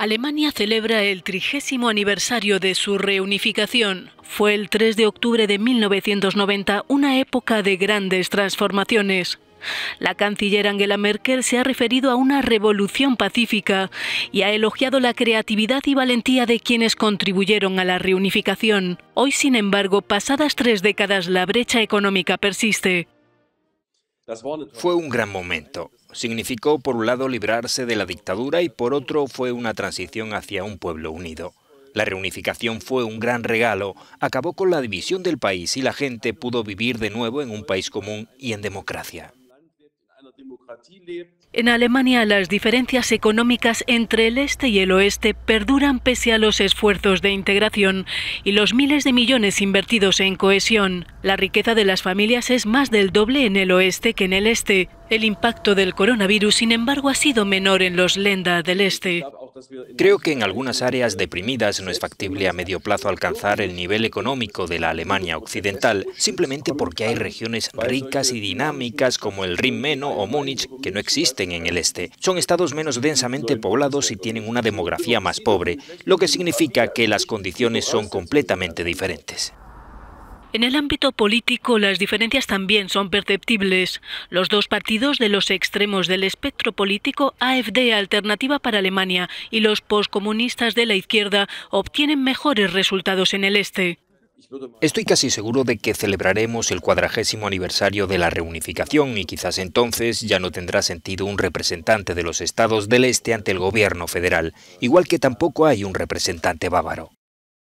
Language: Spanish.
Alemania celebra el trigésimo aniversario de su reunificación. Fue el 3 de octubre de 1990 una época de grandes transformaciones. La canciller Angela Merkel se ha referido a una revolución pacífica y ha elogiado la creatividad y valentía de quienes contribuyeron a la reunificación. Hoy, sin embargo, pasadas tres décadas, la brecha económica persiste. Fue un gran momento significó por un lado librarse de la dictadura y por otro fue una transición hacia un pueblo unido. La reunificación fue un gran regalo, acabó con la división del país y la gente pudo vivir de nuevo en un país común y en democracia. En Alemania las diferencias económicas entre el este y el oeste perduran pese a los esfuerzos de integración y los miles de millones invertidos en cohesión. La riqueza de las familias es más del doble en el oeste que en el este. El impacto del coronavirus, sin embargo, ha sido menor en los Lenda del Este. Creo que en algunas áreas deprimidas no es factible a medio plazo alcanzar el nivel económico de la Alemania occidental, simplemente porque hay regiones ricas y dinámicas como el Rin Meno o Múnich que no existen en el este. Son estados menos densamente poblados y tienen una demografía más pobre, lo que significa que las condiciones son completamente diferentes. En el ámbito político las diferencias también son perceptibles. Los dos partidos de los extremos del espectro político AFD Alternativa para Alemania y los poscomunistas de la izquierda obtienen mejores resultados en el este. Estoy casi seguro de que celebraremos el cuadragésimo aniversario de la reunificación y quizás entonces ya no tendrá sentido un representante de los estados del este ante el gobierno federal, igual que tampoco hay un representante bávaro.